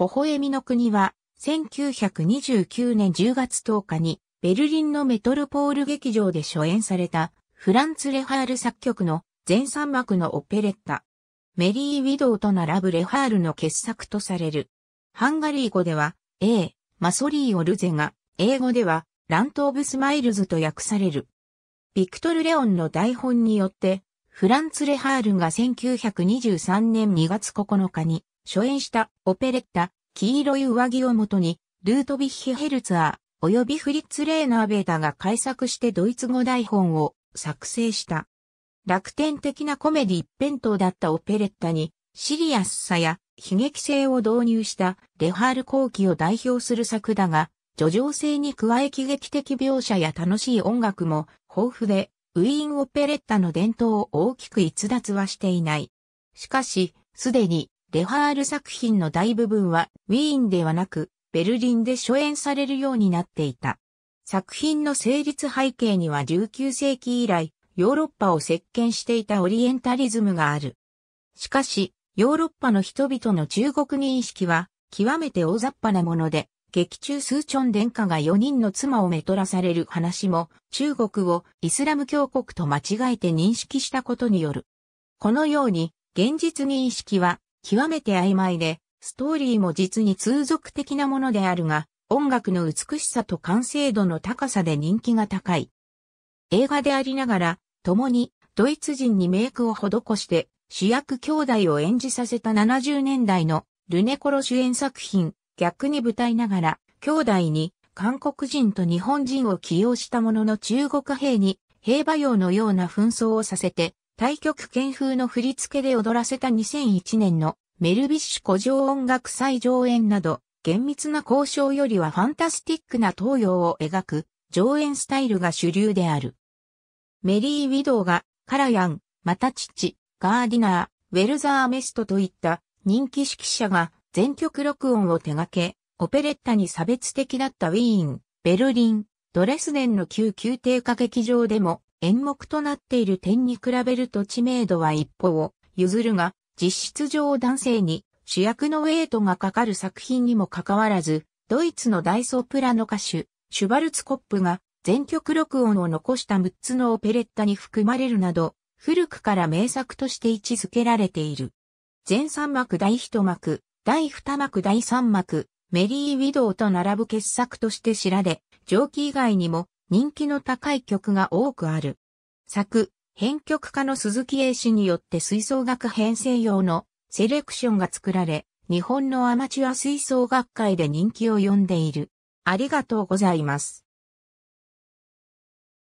微笑みの国は、1929年10月10日に、ベルリンのメトロポール劇場で初演された、フランツ・レハール作曲の全三幕のオペレッタ。メリー・ウィドウと並ぶレハールの傑作とされる。ハンガリー語では、A、マソリー・オルゼが、英語では、ラント・オブ・スマイルズと訳される。ビクトル・レオンの台本によって、フランツ・レハールが1923年2月9日に初演したオペレッタ、黄色い上着をもとに、ルートヴィッヒ・ヘルツァー、及びフリッツ・レーナーベータが改作してドイツ語台本を作成した。楽天的なコメディ一辺倒だったオペレッタに、シリアスさや悲劇性を導入したレハール後期を代表する作だが、叙情性に加え喜劇的描写や楽しい音楽も豊富で、ウィーンオペレッタの伝統を大きく逸脱はしていない。しかし、すでにレハール作品の大部分はウィーンではなくベルリンで初演されるようになっていた。作品の成立背景には19世紀以来ヨーロッパを席巻していたオリエンタリズムがある。しかし、ヨーロッパの人々の中国認識は極めて大雑把なもので、劇中スーチョン殿下が4人の妻をめとらされる話も中国をイスラム教国と間違えて認識したことによる。このように現実認識は極めて曖昧で、ストーリーも実に通俗的なものであるが、音楽の美しさと完成度の高さで人気が高い。映画でありながら、共にドイツ人にメイクを施して主役兄弟を演じさせた70年代のルネコロ主演作品、逆に舞台ながら、兄弟に韓国人と日本人を起用したものの中国兵に兵馬用のような紛争をさせて、対極拳風の振り付けで踊らせた2001年のメルビッシュ古城音楽祭上演など、厳密な交渉よりはファンタスティックな東洋を描く上演スタイルが主流である。メリー・ウィドウが、カラヤン、また父、ガーディナー、ウェルザー・メストといった人気指揮者が全曲録音を手掛け、オペレッタに差別的だったウィーン、ベルリン、ドレスデンの旧宮廷歌劇場でも演目となっている点に比べると知名度は一歩を譲るが、実質上男性に主役のウェイトがかかる作品にもかかわらず、ドイツの大ソプラノ歌手、シュバルツコップが全曲録音を残した6つのオペレッタに含まれるなど、古くから名作として位置づけられている。全3幕第1幕、第2幕第3幕、メリー・ウィドウと並ぶ傑作として知られ、上記以外にも、人気の高い曲が多くある。作、編曲家の鈴木英氏によって吹奏楽編成用のセレクションが作られ、日本のアマチュア吹奏楽界で人気を呼んでいる。ありがとうございます。